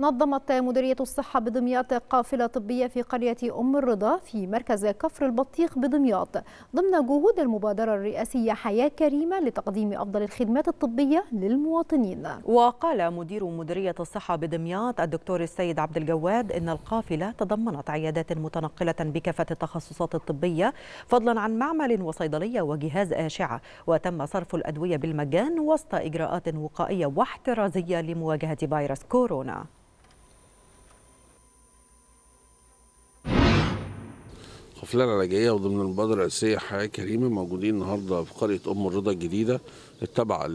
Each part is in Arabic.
نظمت مديرية الصحة بدمياط قافلة طبية في قرية أم الرضا في مركز كفر البطيخ بدمياط ضمن جهود المبادرة الرئاسية حياة كريمة لتقديم أفضل الخدمات الطبية للمواطنين وقال مدير مديرية الصحة بدمياط الدكتور السيد عبد الجواد إن القافلة تضمنت عيادات متنقلة بكافة التخصصات الطبية فضلا عن معمل وصيدلية وجهاز أشعة وتم صرف الأدوية بالمجان وسط إجراءات وقائية واحترازية لمواجهة فيروس كورونا الحفلة العلاجية وضمن المبادرة الأساسية حياة كريمة موجودين النهاردة في قرية أم الرضا الجديدة التابعة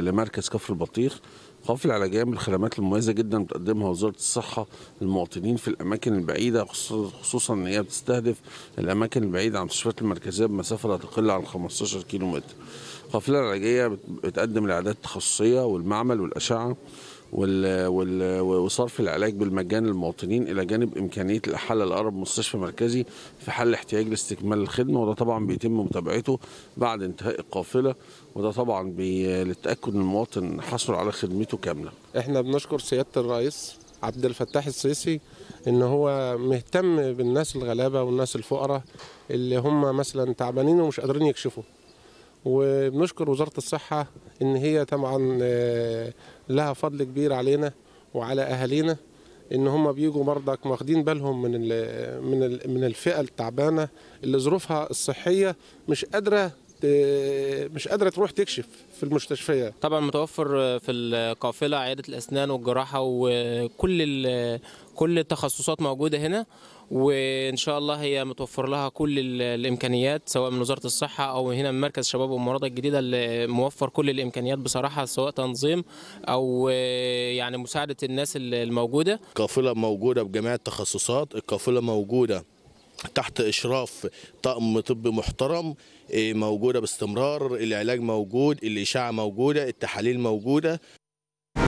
لمركز كفر البطيخ الحفلة العلاجية من الخدمات المميزة جدا بتقدمها وزارة الصحة للمواطنين في الأماكن البعيدة خصوصا إن هي بتستهدف الأماكن البعيدة عن المستشفيات المركزية بمسافة لا تقل عن 15 كيلو متر. الحفلة العلاجية بتقدم العادات التخصصية والمعمل والأشعة وصرف العلاج بالمجان للمواطنين الى جانب امكانيه الاحاله لاقرب مستشفى مركزي في حال احتياج لاستكمال الخدمه وده طبعا بيتم متابعته بعد انتهاء القافله وده طبعا للتاكد ان المواطن حصل على خدمته كامله. احنا بنشكر سياده الرئيس عبد الفتاح السيسي ان هو مهتم بالناس الغلابه والناس الفقراء اللي هم مثلا تعبانين ومش قادرين يكشفوا وبنشكر وزاره الصحه ان هي طبعا آه، لها فضل كبير علينا وعلى اهالينا ان هم بيجوا برضك واخدين بالهم من من من الفئه التعبانه اللي ظروفها الصحيه مش قادره مش قادره تروح تكشف في المستشفيات طبعا متوفر في القافله عياده الاسنان والجراحه وكل كل التخصصات موجوده هنا وان شاء الله هي متوفر لها كل الامكانيات سواء من وزاره الصحه او هنا من مركز شباب والمرضى الجديده اللي موفر كل الامكانيات بصراحه سواء تنظيم او يعني مساعده الناس الموجوده القافله موجوده بجميع التخصصات القافله موجوده تحت اشراف طقم طبي محترم إيه، موجوده باستمرار العلاج موجود الاشعه موجوده التحاليل موجوده